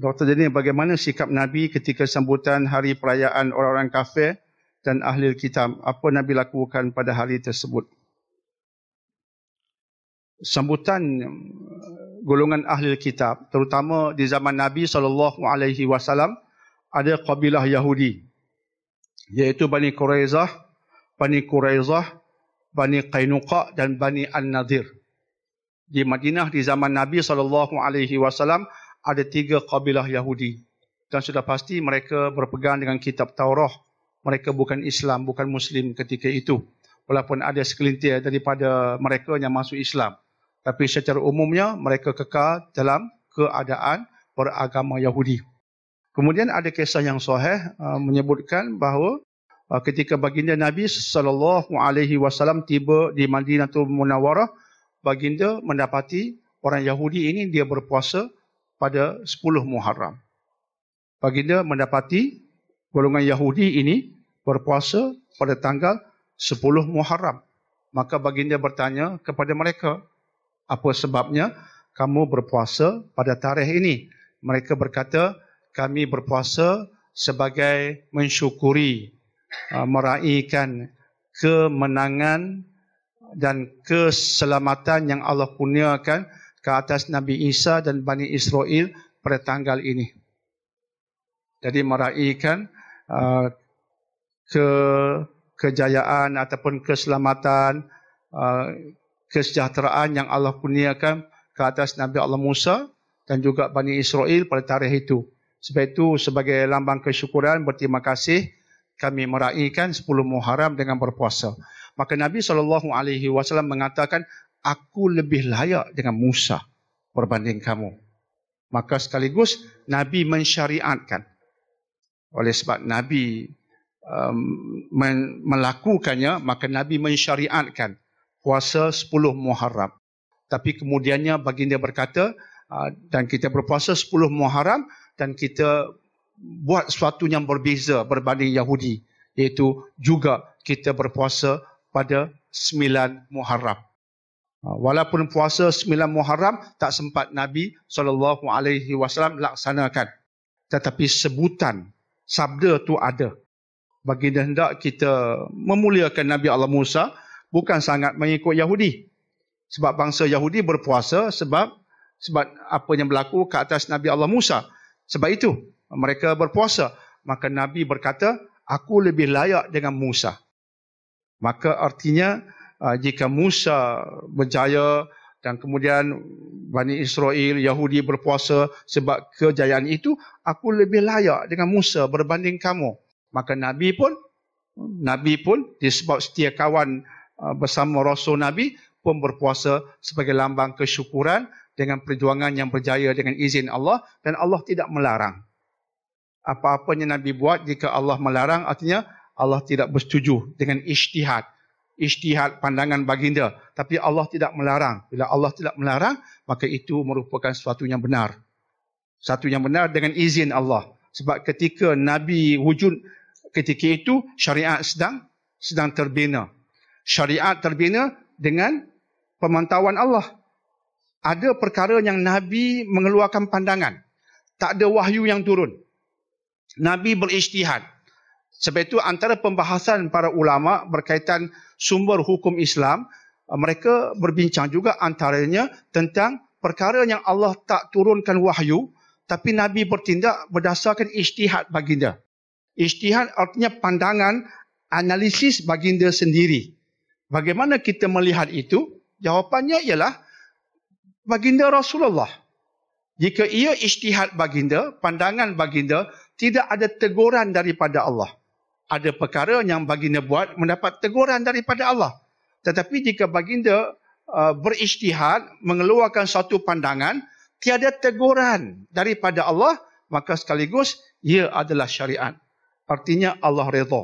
Dr. Daniel, bagaimana sikap Nabi ketika sambutan hari perayaan orang-orang kafir dan ahli kitab? Apa Nabi lakukan pada hari tersebut? Sambutan eh, golongan ahli kitab, terutama di zaman Nabi saw, ada kabilah Yahudi iaitu Bani Quraizah, Bani Quraizah, Bani Qainuqa dan Bani An-Nadhir. Di Madinah di zaman Nabi saw ada tiga kabilah Yahudi. Dan sudah pasti mereka berpegang dengan kitab Taurah. Mereka bukan Islam, bukan Muslim ketika itu. Walaupun ada sekelintir daripada mereka yang masuk Islam. Tapi secara umumnya mereka kekal dalam keadaan beragama Yahudi. Kemudian ada kisah yang sahih uh, menyebutkan bahawa uh, ketika baginda Nabi sallallahu alaihi wasallam tiba di Madinatul Munawarah, baginda mendapati orang Yahudi ini dia berpuasa pada 10 Muharram. Baginda mendapati golongan Yahudi ini berpuasa pada tanggal 10 Muharram. Maka baginda bertanya kepada mereka, apa sebabnya kamu berpuasa pada tarikh ini? Mereka berkata, kami berpuasa sebagai mensyukuri, uh, meraihkan kemenangan dan keselamatan yang Allah kurniakan ke atas Nabi Isa dan Bani Israel pada tanggal ini. Jadi meraihkan uh, ke kejayaan ataupun keselamatan, uh, kesejahteraan yang Allah kurniakan ke atas Nabi Allah Musa dan juga Bani Israel pada tarikh itu. Sebab itu sebagai lambang kesyukuran, berterima kasih kami meraihkan 10 Muharram dengan berpuasa. Maka Nabi SAW mengatakan aku lebih layak dengan Musa berbanding kamu. Maka sekaligus Nabi mensyariatkan. Oleh sebab Nabi um, melakukannya, maka Nabi mensyariatkan puasa 10 Muharram. Tapi kemudiannya baginda berkata, uh, dan kita berpuasa 10 Muharram dan kita buat sesuatu yang berbeza berbanding Yahudi. Iaitu juga kita berpuasa pada 9 Muharram. Ha, walaupun puasa sembilan Muharram tak sempat Nabi sallallahu alaihi wasallam laksanakan. Tetapi sebutan sabda tu ada. Bagi hendak kita memuliakan Nabi Allah Musa bukan sangat mengikut Yahudi. Sebab bangsa Yahudi berpuasa sebab sebab apa yang berlaku ke atas Nabi Allah Musa. Sebab itu mereka berpuasa. Maka Nabi berkata, aku lebih layak dengan Musa. Maka artinya Ah, jika Musa berjaya dan kemudian Bani Israel, Yahudi berpuasa sebab kejayaan itu, aku lebih layak dengan Musa berbanding kamu. Maka Nabi pun, Nabi pun disebab setia kawan ah, bersama Rasul Nabi pun berpuasa sebagai lambang kesyukuran dengan perjuangan yang berjaya dengan izin Allah dan Allah tidak melarang. Apa-apa yang Nabi buat jika Allah melarang artinya Allah tidak bersetuju dengan isytihad ijtihad pandangan baginda. Tapi Allah tidak melarang. Bila Allah tidak melarang, maka itu merupakan sesuatu yang benar. Satu yang benar dengan izin Allah. Sebab ketika Nabi wujud ketika itu, syariat sedang sedang terbina. Syariat terbina dengan pemantauan Allah. Ada perkara yang Nabi mengeluarkan pandangan. Tak ada wahyu yang turun. Nabi berijtihad. Sebab itu antara pembahasan para ulama berkaitan sumber hukum Islam, mereka berbincang juga antaranya tentang perkara yang Allah tak turunkan wahyu, tapi Nabi bertindak berdasarkan ijtihad baginda. Ijtihad artinya pandangan, analisis baginda sendiri. Bagaimana kita melihat itu? Jawapannya ialah baginda Rasulullah. Jika ia ijtihad baginda, pandangan baginda, tidak ada teguran daripada Allah ada perkara yang baginda buat mendapat teguran daripada Allah. Tetapi jika baginda uh, berisytihad, mengeluarkan satu pandangan, tiada teguran daripada Allah, maka sekaligus ia adalah syariat. Artinya Allah redha.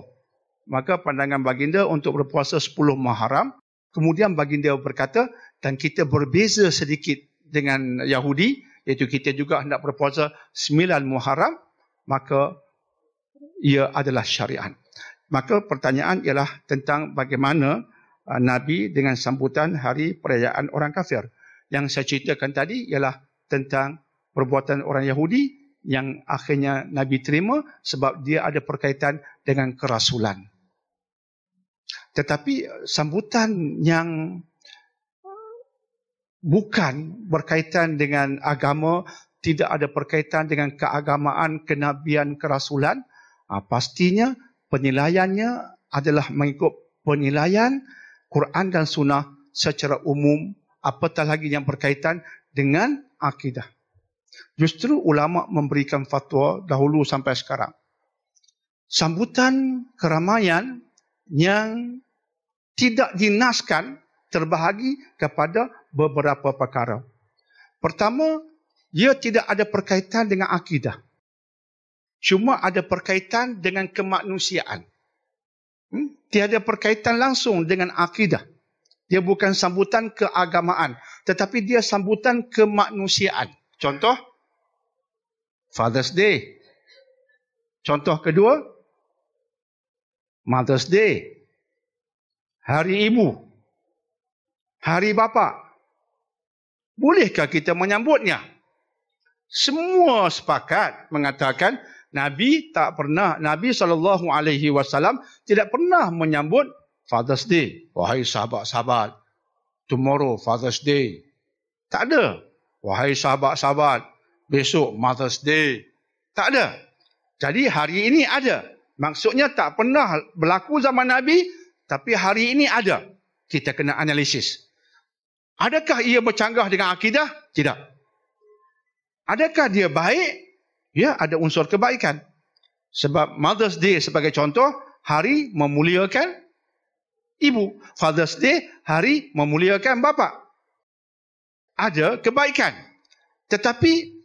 Maka pandangan baginda untuk berpuasa 10 muharram kemudian baginda berkata, dan kita berbeza sedikit dengan Yahudi, iaitu kita juga hendak berpuasa 9 muharram maka ia adalah syariat. Maka pertanyaan ialah tentang bagaimana uh, Nabi dengan sambutan hari perayaan orang kafir. Yang saya ceritakan tadi ialah tentang perbuatan orang Yahudi yang akhirnya Nabi terima sebab dia ada perkaitan dengan kerasulan. Tetapi uh, sambutan yang uh, bukan berkaitan dengan agama, tidak ada perkaitan dengan keagamaan, kenabian, kerasulan, Ha, pastinya penilaiannya adalah mengikut penilaian Quran dan Sunnah secara umum. Apatah lagi yang berkaitan dengan akidah. Justru ulama memberikan fatwa dahulu sampai sekarang. Sambutan keramaian yang tidak dinaskan terbahagi kepada beberapa perkara. Pertama, ia tidak ada perkaitan dengan akidah cuma ada perkaitan dengan kemanusiaan. Hmm? Tiada perkaitan langsung dengan akidah. Dia bukan sambutan keagamaan, tetapi dia sambutan kemanusiaan. Contoh Father's Day. Contoh kedua Mother's Day. Hari Ibu. Hari Bapa. Bolehkah kita menyambutnya? Semua sepakat mengatakan Nabi tak pernah, Nabi saw tidak pernah menyambut Father's Day. Wahai sahabat-sahabat, tomorrow Father's Day. Tak ada. Wahai sahabat-sahabat, besok Mother's Day. Tak ada. Jadi hari ini ada. Maksudnya tak pernah berlaku zaman Nabi, tapi hari ini ada. Kita kena analisis. Adakah ia bercanggah dengan akidah? Tidak. Adakah dia baik? ya ada unsur kebaikan. Sebab Mother's Day sebagai contoh hari memuliakan ibu, Father's Day hari memuliakan bapa. Ada kebaikan. Tetapi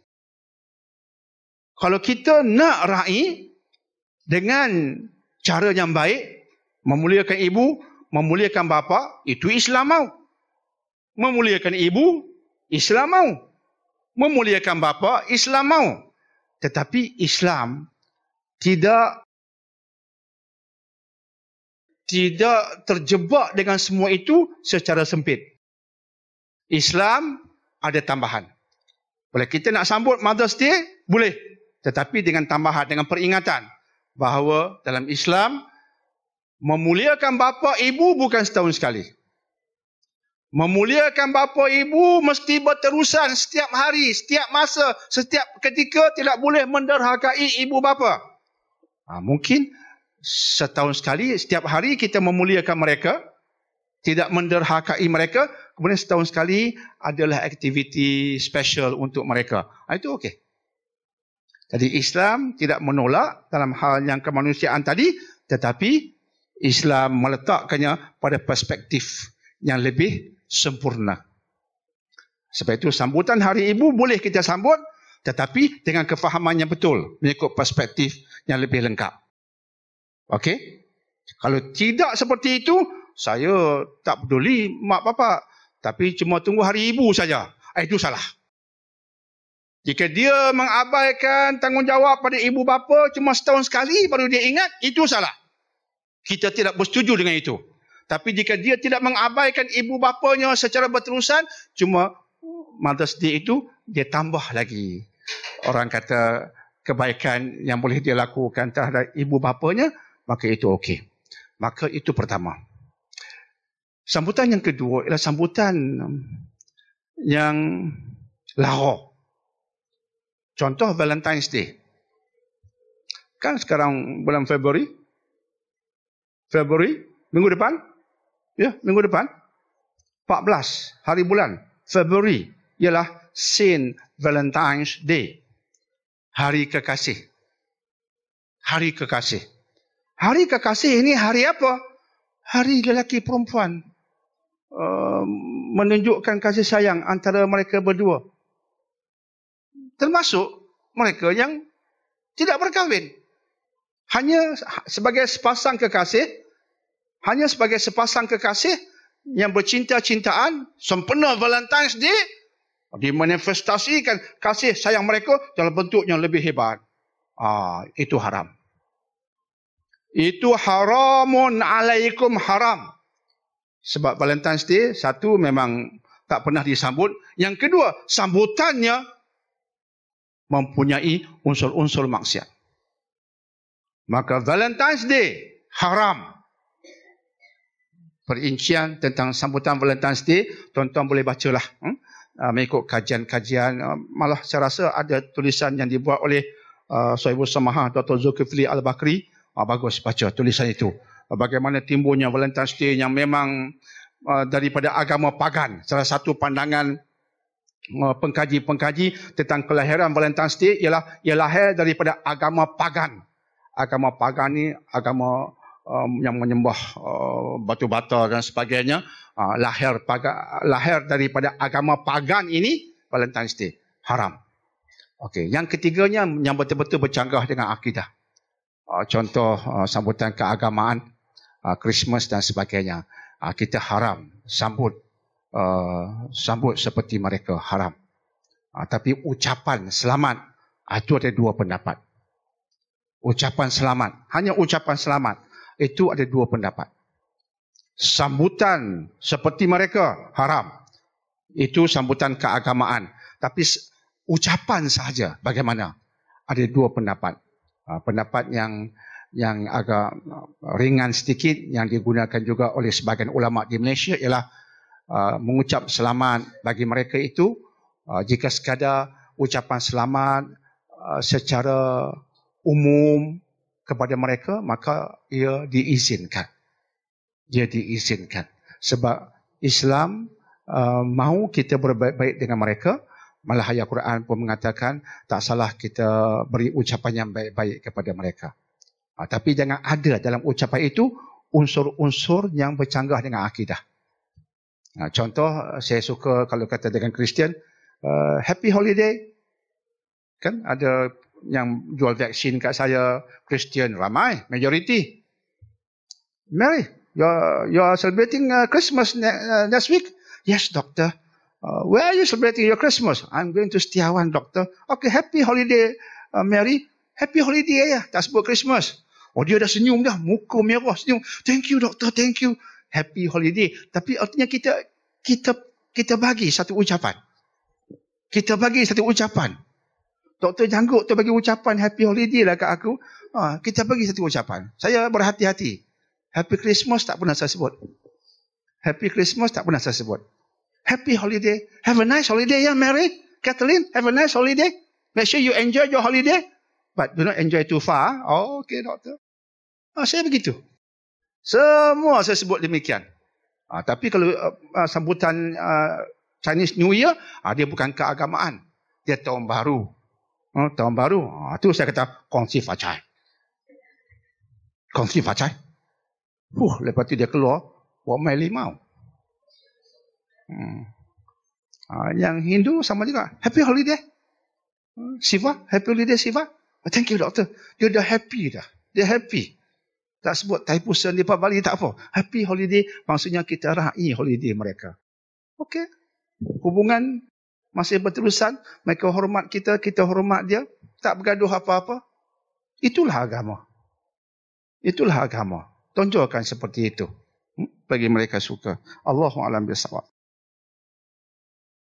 kalau kita nak rai dengan cara yang baik, memuliakan ibu, memuliakan bapa, itu Islam mau. Memuliakan ibu, Islam mau. Memuliakan bapa, Islam mau. Tetapi Islam tidak tidak terjebak dengan semua itu secara sempit. Islam ada tambahan. Boleh kita nak sambut Mother's Day? Boleh. Tetapi dengan tambahan, dengan peringatan bahawa dalam Islam memuliakan bapa ibu bukan setahun sekali. Memuliakan bapa ibu mesti berterusan setiap hari, setiap masa, setiap ketika tidak boleh menderhakai ibu bapa. Ha, mungkin setahun sekali, setiap hari kita memuliakan mereka, tidak menderhakai mereka, kemudian setahun sekali adalah aktiviti special untuk mereka. Ha, itu okey. Jadi Islam tidak menolak dalam hal yang kemanusiaan tadi, tetapi Islam meletakkannya pada perspektif yang lebih sempurna. Sebab itu sambutan Hari Ibu boleh kita sambut tetapi dengan kefahaman yang betul mengikut perspektif yang lebih lengkap. Okey? Kalau tidak seperti itu, saya tak peduli mak bapak. Tapi cuma tunggu hari ibu saja. Eh, itu salah. Jika dia mengabaikan tanggungjawab pada ibu bapa cuma setahun sekali baru dia ingat, itu salah. Kita tidak bersetuju dengan itu. Tapi jika dia tidak mengabaikan ibu bapanya secara berterusan, cuma oh, Mother's Day itu dia tambah lagi. Orang kata kebaikan yang boleh dia lakukan terhadap ibu bapanya, maka itu okey. Maka itu pertama. Sambutan yang kedua ialah sambutan yang lara. Contoh Valentine's Day. Kan sekarang bulan Februari? Februari? Minggu depan? Ya, minggu depan. 14 hari bulan Februari ialah Saint Valentine's Day. Hari kekasih. Hari kekasih. Hari kekasih ini hari apa? Hari lelaki perempuan uh, menunjukkan kasih sayang antara mereka berdua. Termasuk mereka yang tidak berkahwin. Hanya sebagai sepasang kekasih hanya sebagai sepasang kekasih yang bercinta-cintaan sempena Valentine's Day dimanifestasikan kasih sayang mereka dalam bentuk yang lebih hebat. Ah, itu haram. Itu haramun alaikum haram. Sebab Valentine's Day satu memang tak pernah disambut. Yang kedua, sambutannya mempunyai unsur-unsur maksiat. Maka Valentine's Day haram perincian tentang sambutan Valentine's Day, tuan-tuan boleh bacalah. Hmm? Uh, mengikut kajian-kajian. Uh, malah saya rasa ada tulisan yang dibuat oleh uh, ah, Soebul Samaha, Dr. Zulkifli Al-Bakri. Uh, bagus baca tulisan itu. Uh, bagaimana timbulnya Valentine's Day yang memang uh, daripada agama pagan. Salah satu pandangan uh, pengkaji-pengkaji tentang kelahiran Valentine's Day ialah ia lahir daripada agama pagan. Agama pagan ni agama um, yang menyembah uh, batu bata dan sebagainya uh, lahir paga, lahir daripada agama pagan ini Valentine's Day haram. Okey, yang ketiganya yang betul-betul bercanggah dengan akidah. Uh, contoh uh, sambutan keagamaan uh, Christmas dan sebagainya. Uh, kita haram sambut uh, sambut seperti mereka haram. Uh, tapi ucapan selamat uh, itu ada dua pendapat. Ucapan selamat. Hanya ucapan selamat itu ada dua pendapat. Sambutan seperti mereka haram. Itu sambutan keagamaan. Tapi ucapan sahaja bagaimana? Ada dua pendapat. Ah, pendapat yang yang agak ah, ringan sedikit yang digunakan juga oleh sebagian ulama di Malaysia ialah ah, mengucap selamat bagi mereka itu jika sekadar ucapan selamat secara umum kepada mereka maka ia diizinkan dia diizinkan sebab Islam uh, mahu kita berbaik-baik dengan mereka malah ayat Quran pun mengatakan tak salah kita beri ucapan yang baik-baik kepada mereka uh, tapi jangan ada dalam ucapan itu unsur-unsur yang bercanggah dengan akidah ah, uh, contoh saya suka kalau kata dengan Kristian uh, happy holiday kan ada yang jual vaksin kat saya Christian ramai majority. Mary, you you are celebrating uh, Christmas ne- uh, next week? Yes, doctor. Uh, where are you celebrating your Christmas? I'm going to Setiawan, doctor. Okay, happy holiday, uh, Mary. Happy holiday, ya. Yeah. Tak sebut Christmas. Oh, dia dah senyum dah. Muka merah senyum. Thank you, doctor. Thank you. Happy holiday. Tapi artinya kita kita kita bagi satu ucapan. Kita bagi satu ucapan. Doktor janggut tu bagi ucapan happy holiday lah kat aku. Ha, kita bagi satu ucapan. Saya berhati-hati. Happy Christmas tak pernah saya sebut. Happy Christmas tak pernah saya sebut. Happy holiday. Have a nice holiday ya yeah, Mary. Kathleen, have a nice holiday. Make sure you enjoy your holiday. But do not enjoy too far. Oh, okay, doktor. Ha, saya begitu. Semua saya sebut demikian. Ha, tapi kalau uh, uh, sambutan uh, Chinese New Year, uh, dia bukan keagamaan. Dia tahun baru. Oh, tahun baru. Oh, ah, itu saya kata kongsi facai. Kongsi facai. Huh, lepas tu dia keluar. Buat main limau. Hmm. Ah, yang Hindu sama juga. Happy holiday. Hmm, Siva, happy holiday Siva. Oh, thank you doktor. Dia dah happy dah. Dia happy. Tak sebut Taipusan di Pabali, tak apa. Happy holiday, maksudnya kita rahi holiday mereka. Okey. Hubungan masih berterusan, mereka hormat kita, kita hormat dia, tak bergaduh apa-apa. Itulah agama. Itulah agama. Tonjolkan seperti itu. Hmm? Bagi mereka suka. Allahu a'lam bissawab.